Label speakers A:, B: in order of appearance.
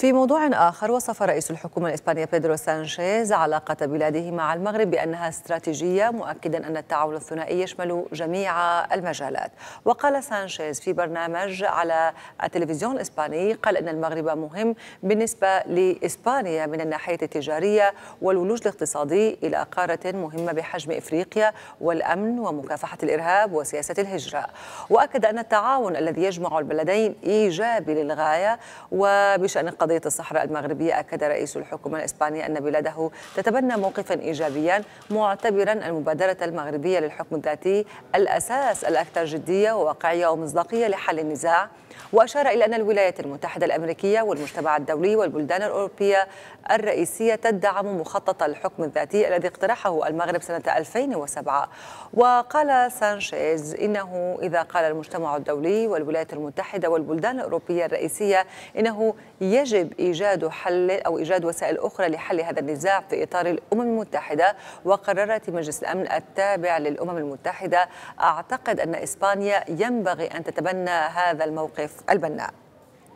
A: في موضوع آخر وصف رئيس الحكومة الإسبانية بيدرو سانشيز علاقة بلاده مع المغرب بأنها استراتيجية مؤكدا أن التعاون الثنائي يشمل جميع المجالات وقال سانشيز في برنامج على التلفزيون الإسباني قال أن المغرب مهم بالنسبة لإسبانيا من الناحية التجارية والولوج الاقتصادي إلى قارة مهمة بحجم إفريقيا والأمن ومكافحة الإرهاب وسياسة الهجرة وأكد أن التعاون الذي يجمع البلدين إيجابي للغاية وبشأن قضية الصحراء المغربية أكد رئيس الحكومة الإسبانية أن بلاده تتبنى موقفا إيجابيا معتبرا المبادرة المغربية للحكم الذاتي الأساس الأكثر جدية وواقعية ومصداقية لحل النزاع وأشار إلى أن الولايات المتحدة الأمريكية والمجتمع الدولي والبلدان الأوروبية الرئيسية تدعم مخطط الحكم الذاتي الذي اقترحه المغرب سنة 2007 وقال سانشيز إنه إذا قال المجتمع الدولي والولايات المتحدة والبلدان الأوروبية الرئيسية إنه يجب يجب إيجاد حل أو إيجاد وسائل أخرى لحل هذا النزاع في إطار الأمم المتحدة وقررت مجلس الأمن التابع للأمم المتحدة أعتقد أن إسبانيا ينبغي أن تتبنى هذا الموقف البناء